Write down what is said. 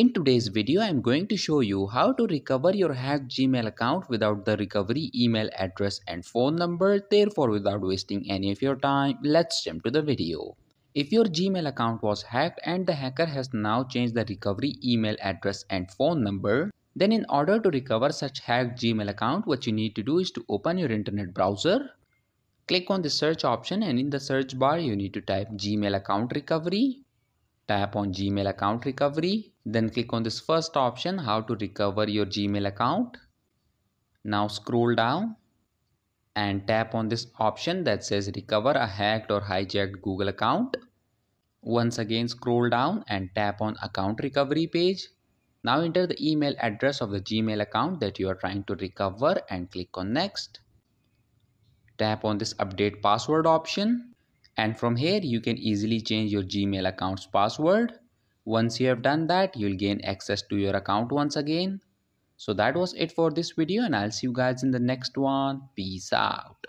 In today's video, I am going to show you how to recover your hacked Gmail account without the recovery email address and phone number, therefore without wasting any of your time, let's jump to the video. If your Gmail account was hacked and the hacker has now changed the recovery email address and phone number, then in order to recover such hacked Gmail account, what you need to do is to open your internet browser, click on the search option and in the search bar you need to type Gmail account recovery, tap on Gmail account recovery, then click on this first option how to recover your Gmail account. Now scroll down and tap on this option that says recover a hacked or hijacked Google account. Once again scroll down and tap on account recovery page. Now enter the email address of the Gmail account that you are trying to recover and click on next. Tap on this update password option and from here you can easily change your Gmail account's password. Once you have done that, you'll gain access to your account once again. So that was it for this video and I'll see you guys in the next one. Peace out.